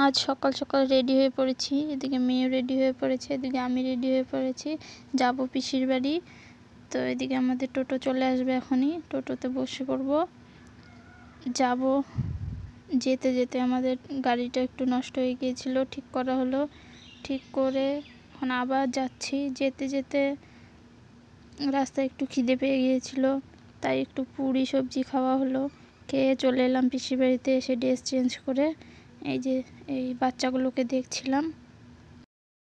আজ সকাল সকাল রেডি হয়ে পড়েছি এদিকে মেয়েও রেডি হয়ে পড়েছে এদিকে আমি রেডি হয়ে পড়েছি যাব পিসির বাড়ি তো এদিকে আমাদের টোটো চলে আসবে এখনই টোটোতে বসে পড়ব যাব যেতে যেতে আমাদের গাড়িটা একটু নষ্ট হয়ে গিয়েছিল ঠিক করা হলো ঠিক করে এখন আবার যাচ্ছি যেতে যেতে রাস্তায় একটু খিদে পেয়ে গিয়েছিল তাই একটু পুরি সবজি খাওয়া হলো খেয়ে চলে এলাম পিসির বাড়িতে এসে ড্রেস চেঞ্জ করে এই যে এই বাচ্চাগুলোকে দেখছিলাম